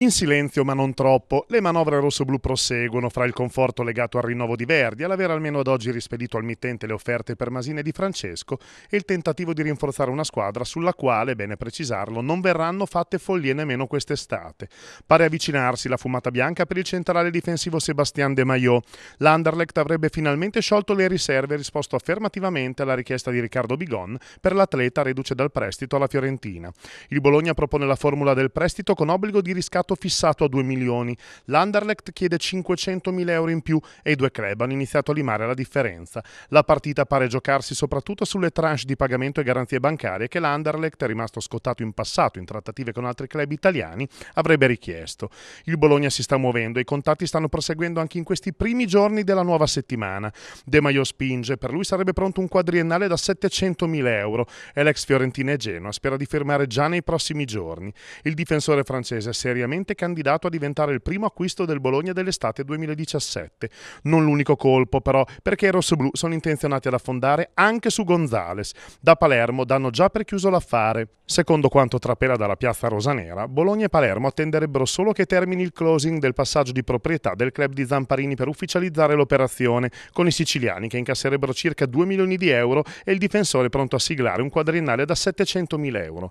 In silenzio, ma non troppo, le manovre rosso-blu proseguono fra il conforto legato al rinnovo di Verdi, all'avere almeno ad oggi rispedito al mittente le offerte per Masine di Francesco e il tentativo di rinforzare una squadra sulla quale, bene precisarlo, non verranno fatte follie nemmeno quest'estate. Pare avvicinarsi la fumata bianca per il centrale difensivo Sebastian De Maio. L'Anderlecht avrebbe finalmente sciolto le riserve e risposto affermativamente alla richiesta di Riccardo Bigon per l'atleta reduce dal prestito alla Fiorentina. Il Bologna propone la formula del prestito con obbligo di riscatto mercato fissato a 2 milioni. L'Anderlecht chiede 500 mila euro in più e i due club hanno iniziato a limare la differenza. La partita pare giocarsi soprattutto sulle tranche di pagamento e garanzie bancarie che l'Anderlecht, rimasto scottato in passato in trattative con altri club italiani, avrebbe richiesto. Il Bologna si sta muovendo e i contatti stanno proseguendo anche in questi primi giorni della nuova settimana. De Maio spinge, per lui sarebbe pronto un quadriennale da 700 mila euro e l'ex Fiorentina e Genoa spera di firmare già nei prossimi giorni. Il difensore francese è seriamente sicuramente candidato a diventare il primo acquisto del Bologna dell'estate 2017. Non l'unico colpo però, perché i rossoblù sono intenzionati ad affondare anche su Gonzales. Da Palermo danno già per chiuso l'affare. Secondo quanto trapela dalla piazza rosanera, Bologna e Palermo attenderebbero solo che termini il closing del passaggio di proprietà del club di Zamparini per ufficializzare l'operazione, con i siciliani che incasserebbero circa 2 milioni di euro e il difensore pronto a siglare un quadriennale da 700 mila euro.